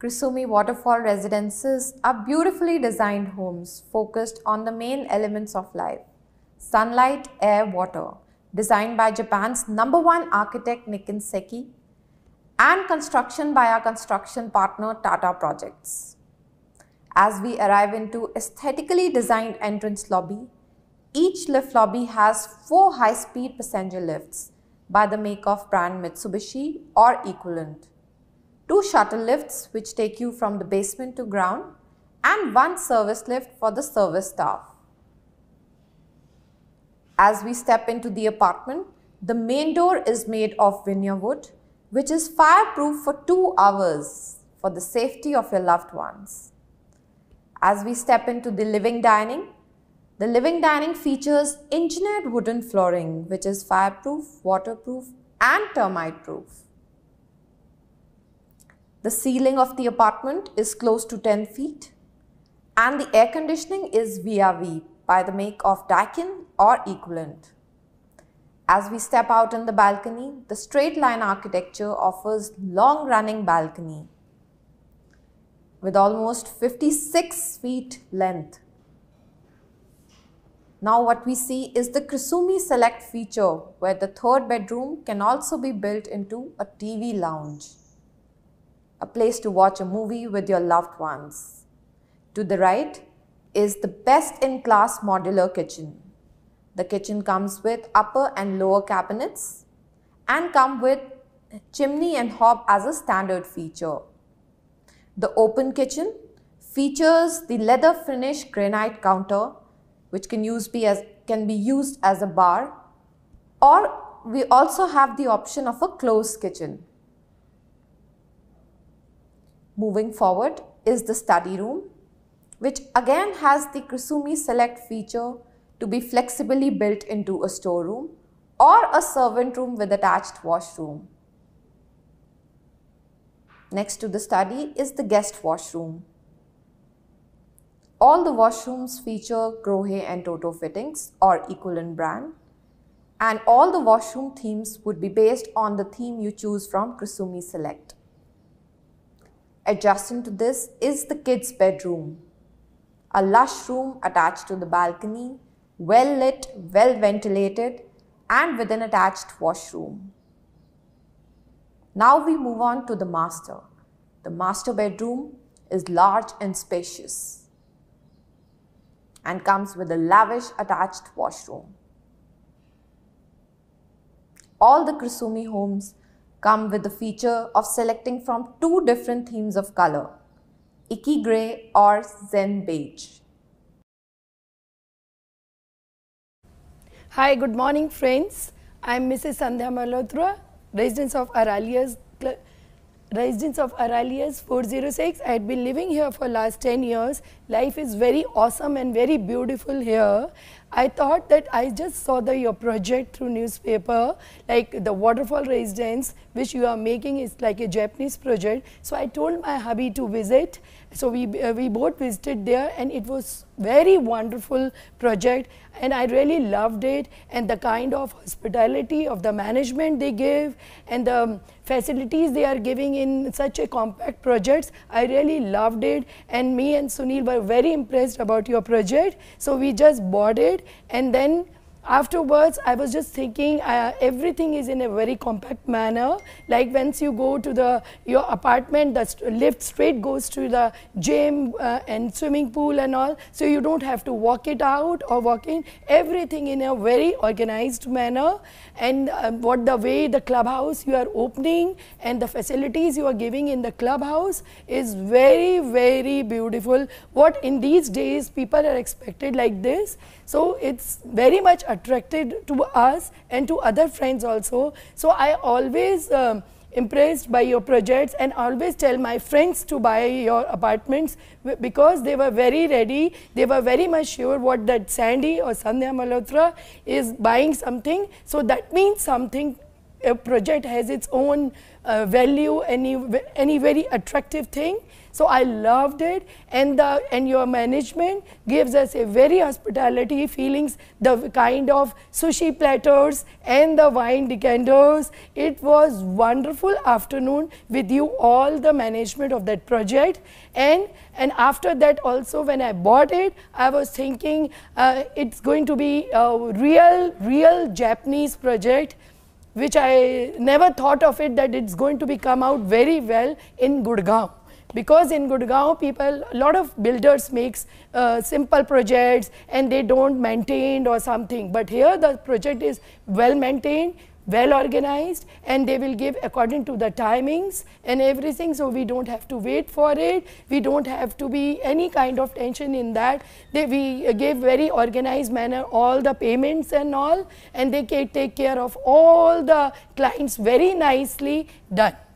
Krisumi Waterfall residences are beautifully designed homes focused on the main elements of life sunlight, air, water, designed by Japan's number one architect Nikken Seki, and construction by our construction partner Tata Projects. As we arrive into aesthetically designed entrance lobby, each lift lobby has four high-speed passenger lifts by the make of brand Mitsubishi or equivalent two shuttle lifts which take you from the basement to ground and one service lift for the service staff. As we step into the apartment, the main door is made of veneer wood which is fireproof for 2 hours for the safety of your loved ones. As we step into the living dining, the living dining features engineered wooden flooring which is fireproof, waterproof and termite proof. The ceiling of the apartment is close to 10 feet and the air conditioning is VRV by the make of Daikin or equivalent. As we step out in the balcony, the straight line architecture offers long running balcony with almost 56 feet length. Now what we see is the Kusumi Select feature where the third bedroom can also be built into a TV lounge a place to watch a movie with your loved ones. To the right is the best in class modular kitchen. The kitchen comes with upper and lower cabinets and come with chimney and hob as a standard feature. The open kitchen features the leather finished granite counter which can, use be as, can be used as a bar or we also have the option of a closed kitchen moving forward is the study room, which again has the Kusumi Select feature to be flexibly built into a storeroom or a servant room with attached washroom. Next to the study is the guest washroom. All the washrooms feature Grohe and Toto fittings or equivalent brand and all the washroom themes would be based on the theme you choose from Kusumi Select. Adjacent to this is the kids' bedroom, a lush room attached to the balcony, well lit, well ventilated, and with an attached washroom. Now we move on to the master. The master bedroom is large and spacious and comes with a lavish attached washroom. All the Kusumi homes come with the feature of selecting from two different themes of color, Icky Grey or Zen Beige. Hi, good morning friends. I am Mrs. Sandhya Malhotra, resident of Aralia's residents of Aralias 406. I had been living here for last 10 years. Life is very awesome and very beautiful here. I thought that I just saw the your project through newspaper, like the waterfall residence, which you are making is like a Japanese project. So I told my hubby to visit. So we uh, we both visited there, and it was very wonderful project, and I really loved it. And the kind of hospitality of the management they give, and the um, facilities they are giving in such a compact projects. I really loved it and me and Sunil were very impressed about your project. So we just bought it and then afterwards i was just thinking uh, everything is in a very compact manner like once you go to the your apartment the lift straight goes to the gym uh, and swimming pool and all so you don't have to walk it out or walk in everything in a very organized manner and um, what the way the clubhouse you are opening and the facilities you are giving in the clubhouse is very very beautiful what in these days people are expected like this so it's very much attracted to us and to other friends also. So I always um, impressed by your projects and always tell my friends to buy your apartments because they were very ready, they were very much sure what that Sandy or Sandhya Malhotra is buying something. So that means something a project has its own uh, value any any very attractive thing so i loved it and the and your management gives us a very hospitality feelings the kind of sushi platters and the wine decanters it was wonderful afternoon with you all the management of that project and and after that also when i bought it i was thinking uh, it's going to be a real real japanese project which I never thought of it that it's going to be come out very well in Gurgaon because in Gurgaon people a lot of builders makes uh, simple projects and they don't maintain or something but here the project is well maintained well organized and they will give according to the timings and everything. So, we do not have to wait for it, we do not have to be any kind of tension in that. They, we uh, give very organized manner all the payments and all and they take care of all the clients very nicely done.